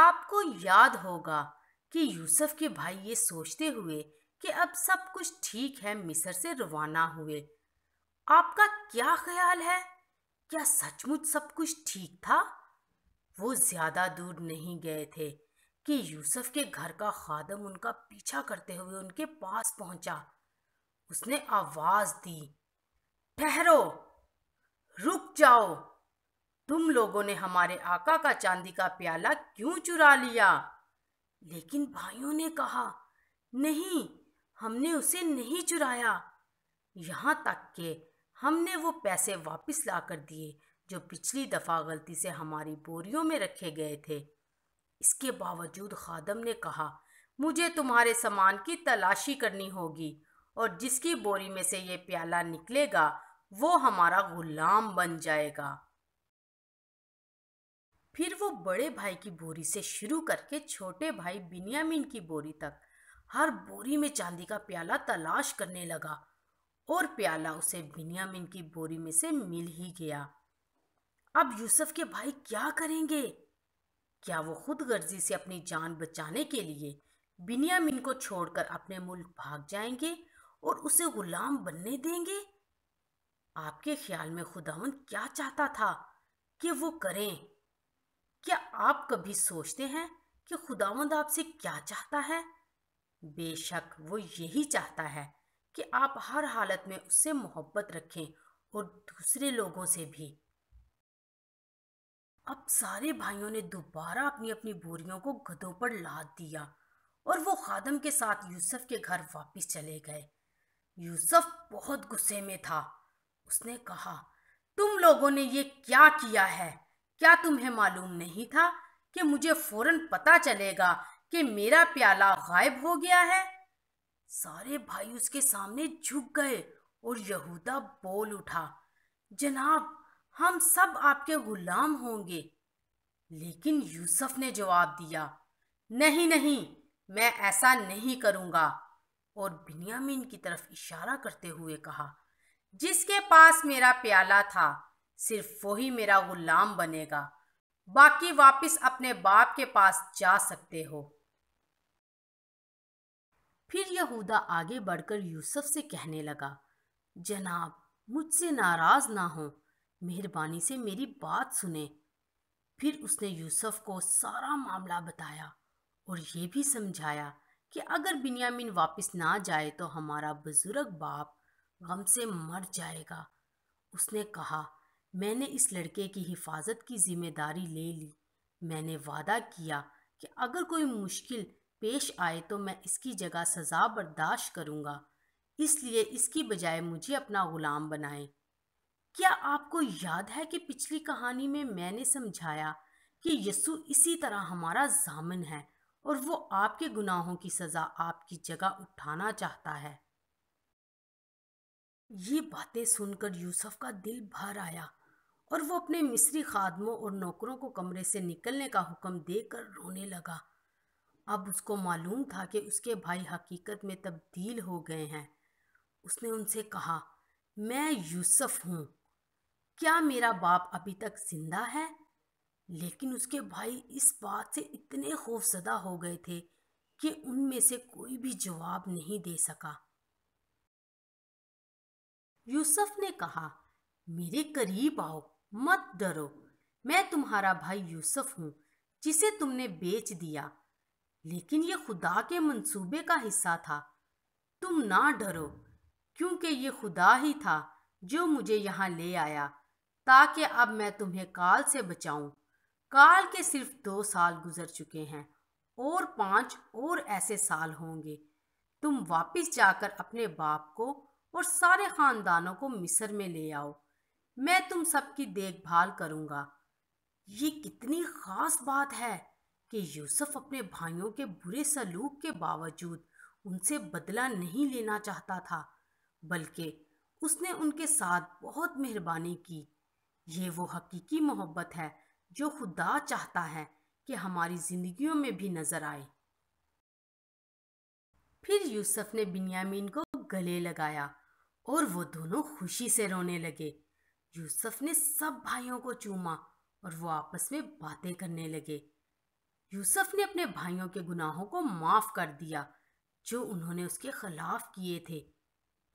आपको याद होगा कि यूसुफ के भाई ये सोचते हुए कि अब सब कुछ ठीक है मिस्र से रवाना हुए आपका क्या ख्याल है क्या सचमुच सब कुछ ठीक था वो ज़्यादा दूर नहीं गए थे कि यूसुफ के घर का खादम उनका पीछा करते हुए उनके पास पहुंचा उसने आवाज़ दी ठहरो रुक जाओ तुम लोगों ने हमारे आका का चांदी का प्याला क्यों चुरा लिया लेकिन भाइयों ने कहा नहीं हमने उसे नहीं चुराया यहाँ तक के हमने वो पैसे वापस ला कर दिए जो पिछली दफ़ा गलती से हमारी बोरियों में रखे गए थे इसके बावजूद खादम ने कहा मुझे तुम्हारे सामान की तलाशी करनी होगी और जिसकी बोरी में से ये प्याला निकलेगा वो हमारा गुलाम बन जाएगा फिर वो बड़े भाई की बोरी से शुरू करके छोटे भाई बिनियामिन की बोरी तक हर बोरी में चांदी का प्याला तलाश करने लगा और प्याला उसे बिनियामिन की बोरी में से मिल ही गया अब यूसुफ के भाई क्या करेंगे क्या वो खुद गर्जी से अपनी जान बचाने के लिए बिनियामिन को छोड़कर अपने मुल्क भाग जाएंगे और उसे गुलाम बनने देंगे आपके ख्याल में खुदावन क्या चाहता था कि वो करें क्या आप कभी सोचते हैं कि खुदावंद आपसे क्या चाहता है बेशक वो यही चाहता है कि आप हर हालत में उससे मोहब्बत रखें और दूसरे लोगों से भी अब सारे भाइयों ने दोबारा अपनी अपनी बोरियों को गधों पर लाद दिया और वो खादम के साथ यूसुफ के घर वापस चले गए यूसुफ बहुत गुस्से में था उसने कहा तुम लोगों ने ये क्या किया है क्या तुम्हें मालूम नहीं था कि मुझे फौरन पता चलेगा कि मेरा प्याला गायब हो गया है सारे भाई उसके सामने झुक गए और यहूदा बोल उठा जनाब हम सब आपके गुलाम होंगे लेकिन यूसुफ ने जवाब दिया नहीं नहीं मैं ऐसा नहीं करूंगा और बिनियामीन की तरफ इशारा करते हुए कहा जिसके पास मेरा प्याला था सिर्फ वही मेरा गुलाम बनेगा बाकी वापस अपने बाप के पास जा सकते हो फिर यहूदा आगे बढ़कर यूसुफ से कहने लगा जनाब मुझसे नाराज ना हो मेहरबानी से मेरी बात सुने फिर उसने यूसुफ को सारा मामला बताया और ये भी समझाया कि अगर बिन्यामिन वापस ना जाए तो हमारा बुज़ुर्ग बाप गम से मर जाएगा उसने कहा मैंने इस लड़के की हिफाजत की ज़िम्मेदारी ले ली मैंने वादा किया कि अगर कोई मुश्किल पेश आए तो मैं इसकी जगह सज़ा बर्दाश्त करूंगा इसलिए इसकी बजाय मुझे अपना ग़ुलाम बनाएं क्या आपको याद है कि पिछली कहानी में मैंने समझाया कि यसु इसी तरह हमारा जामन है और वो आपके गुनाहों की सज़ा आपकी जगह उठाना चाहता है ये बातें सुनकर यूसुफ का दिल भर आया और वो अपने मिस्री खादमों और नौकरों को कमरे से निकलने का हुक्म देकर रोने लगा अब उसको मालूम था कि उसके भाई हकीकत में तब्दील हो गए हैं उसने उनसे कहा मैं यूसुफ हूँ क्या मेरा बाप अभी तक जिंदा है लेकिन उसके भाई इस बात से इतने खौफजदा हो गए थे कि उनमें से कोई भी जवाब नहीं दे सका यूसुफ ने कहा मेरे करीब आओ मत डरो मैं तुम्हारा भाई यूसुफ हूँ जिसे तुमने बेच दिया लेकिन ये खुदा के मंसूबे का हिस्सा था तुम ना डरो क्योंकि ये खुदा ही था जो मुझे यहाँ ले आया ताकि अब मैं तुम्हें काल से बचाऊं। काल के सिर्फ दो साल गुजर चुके हैं और पांच और ऐसे साल होंगे तुम वापस जाकर अपने बाप को और सारे ख़ानदानों को मिस्र में ले आओ मैं तुम सबकी देखभाल करूंगा ये कितनी ख़ास बात है कि यूसुफ अपने भाइयों के बुरे सलूक के बावजूद उनसे बदला नहीं लेना चाहता था बल्कि उसने उनके साथ बहुत मेहरबानी की ये वो हकीकी मोहब्बत है जो खुदा चाहता है कि हमारी ज़िंदगियों में भी नज़र आए फिर यूसुफ ने बिन्यामीन को गले लगाया और वो दोनों खुशी से रोने लगे यूसुफ ने सब भाइयों को चूमा और वो आपस में बातें करने लगे यूसुफ ने अपने भाइयों के गुनाहों को माफ़ कर दिया जो उन्होंने उसके खिलाफ किए थे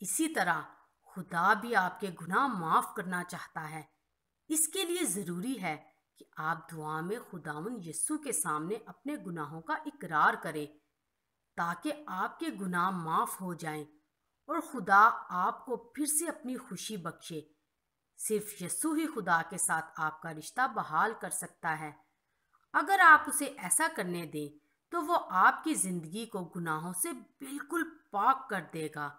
इसी तरह खुदा भी आपके गुनाह माफ़ करना चाहता है इसके लिए ज़रूरी है कि आप दुआ में खुदावन यस्सु के सामने अपने गुनाहों का इकरार करें ताकि आपके गुनाह माफ़ हो जाएं और खुदा आपको फिर से अपनी खुशी बख्शे सिर्फ यसू ही खुदा के साथ आपका रिश्ता बहाल कर सकता है अगर आप उसे ऐसा करने दें तो वो आपकी ज़िंदगी को गुनाहों से बिल्कुल पाक कर देगा